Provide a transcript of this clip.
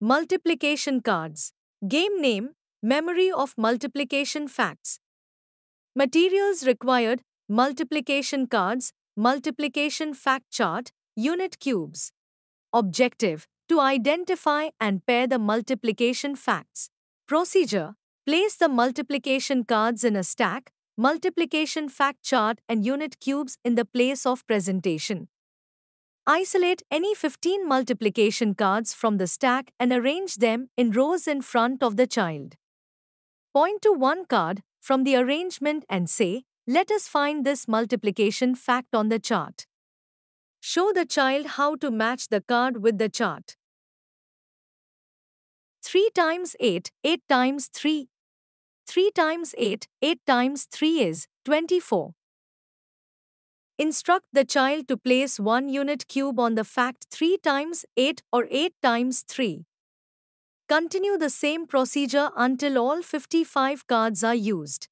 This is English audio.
Multiplication cards. Game name, memory of multiplication facts. Materials required, multiplication cards, multiplication fact chart, unit cubes. Objective, to identify and pair the multiplication facts. Procedure, place the multiplication cards in a stack, multiplication fact chart and unit cubes in the place of presentation. Isolate any 15 multiplication cards from the stack and arrange them in rows in front of the child. Point to one card from the arrangement and say, let us find this multiplication fact on the chart. Show the child how to match the card with the chart. 3 times 8, 8 times 3. 3 times 8, 8 times 3 is 24. Instruct the child to place one unit cube on the fact 3 times 8 or 8 times 3. Continue the same procedure until all 55 cards are used.